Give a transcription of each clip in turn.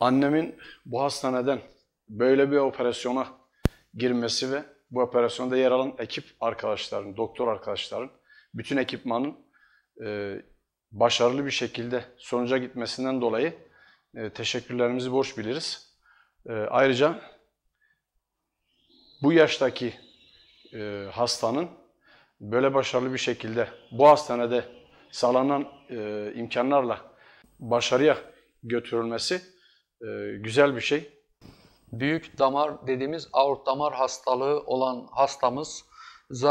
annemin bu hastaneden böyle bir operasyona girmesi ve bu operasyonda yer alan ekip arkadaşların, doktor arkadaşların, bütün ekipmanın e, başarılı bir şekilde sonuca gitmesinden dolayı e, teşekkürlerimizi borç biliriz. E, ayrıca bu yaştaki e, hastanın böyle başarılı bir şekilde bu hastanede sağlanan e, imkanlarla başarıya götürülmesi e, güzel bir şey. Büyük damar dediğimiz aort damar hastalığı olan hastamız e,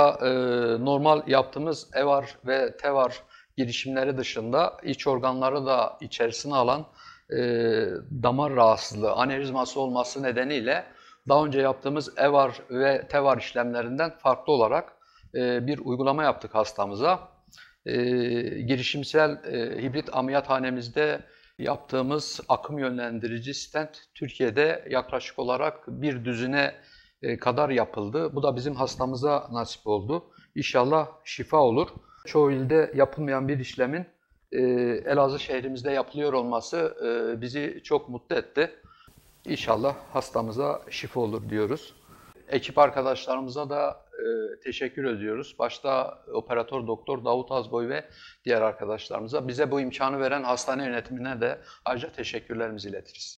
normal yaptığımız EVAR ve TEVAR girişimleri dışında iç organları da içerisine alan e, damar rahatsızlığı, anevrizması olması nedeniyle daha önce yaptığımız EVAR ve TEVAR işlemlerinden farklı olarak e, bir uygulama yaptık hastamıza. E, girişimsel e, hibrit ameliyathanemizde yaptığımız akım yönlendirici stent Türkiye'de yaklaşık olarak bir düzine e, kadar yapıldı. Bu da bizim hastamıza nasip oldu. İnşallah şifa olur. Çoğu ilde yapılmayan bir işlemin e, Elazığ şehrimizde yapılıyor olması e, bizi çok mutlu etti. İnşallah hastamıza şifa olur diyoruz ekip arkadaşlarımıza da e, teşekkür ediyoruz. Başta operatör doktor Davut Azboy ve diğer arkadaşlarımıza bize bu imkanı veren hastane yönetimine de ayrıca teşekkürlerimizi iletiriz.